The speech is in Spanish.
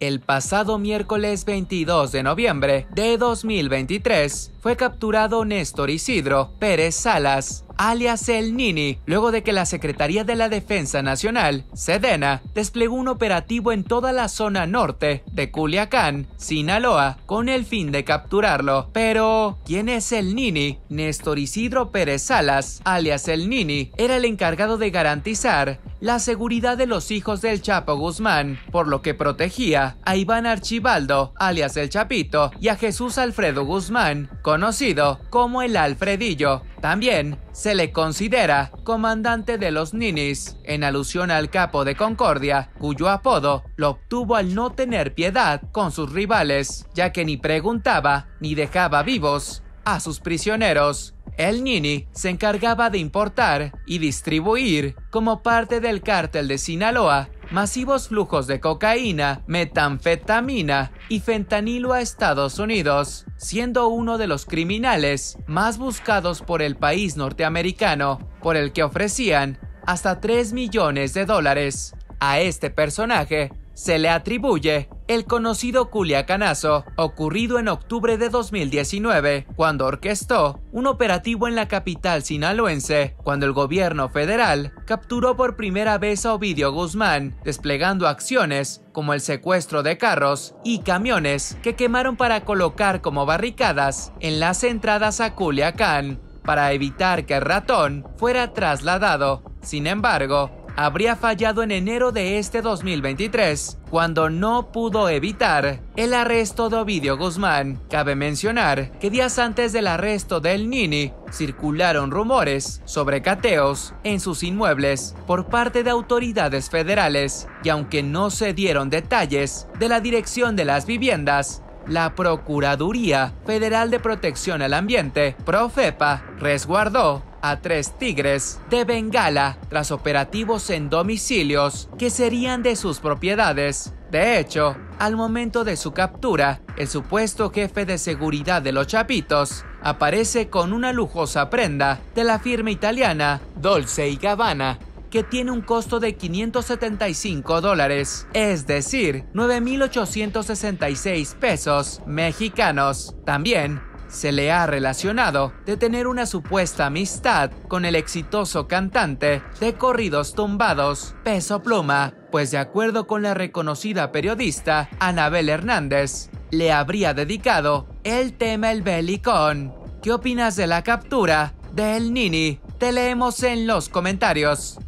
El pasado miércoles 22 de noviembre de 2023 fue capturado Néstor Isidro Pérez Salas, alias El Nini, luego de que la Secretaría de la Defensa Nacional, Sedena, desplegó un operativo en toda la zona norte de Culiacán, Sinaloa, con el fin de capturarlo. Pero, ¿quién es El Nini? Néstor Isidro Pérez Salas, alias El Nini, era el encargado de garantizar la seguridad de los hijos del Chapo Guzmán, por lo que protegía a Iván Archibaldo, alias el Chapito, y a Jesús Alfredo Guzmán, conocido como el Alfredillo. También se le considera comandante de los ninis, en alusión al capo de Concordia, cuyo apodo lo obtuvo al no tener piedad con sus rivales, ya que ni preguntaba ni dejaba vivos a sus prisioneros. El Nini se encargaba de importar y distribuir, como parte del cártel de Sinaloa, masivos flujos de cocaína, metanfetamina y fentanilo a Estados Unidos, siendo uno de los criminales más buscados por el país norteamericano, por el que ofrecían hasta 3 millones de dólares. A este personaje se le atribuye el conocido Culiacanazo, ocurrido en octubre de 2019, cuando orquestó un operativo en la capital sinaloense, cuando el gobierno federal capturó por primera vez a Ovidio Guzmán, desplegando acciones como el secuestro de carros y camiones que quemaron para colocar como barricadas en las entradas a Culiacán para evitar que el ratón fuera trasladado. Sin embargo, habría fallado en enero de este 2023, cuando no pudo evitar el arresto de Ovidio Guzmán. Cabe mencionar que días antes del arresto del Nini, circularon rumores sobre cateos en sus inmuebles por parte de autoridades federales, y aunque no se dieron detalles de la dirección de las viviendas, la Procuraduría Federal de Protección al Ambiente, Profepa, resguardó a tres tigres de Bengala tras operativos en domicilios que serían de sus propiedades. De hecho, al momento de su captura, el supuesto jefe de seguridad de los Chapitos aparece con una lujosa prenda de la firma italiana Dolce y Gabbana, que tiene un costo de 575 dólares, es decir, 9.866 pesos mexicanos. También se le ha relacionado de tener una supuesta amistad con el exitoso cantante de corridos tumbados, Peso Pluma, pues de acuerdo con la reconocida periodista Anabel Hernández, le habría dedicado el tema El Belicón. ¿Qué opinas de la captura del Nini? Te leemos en los comentarios.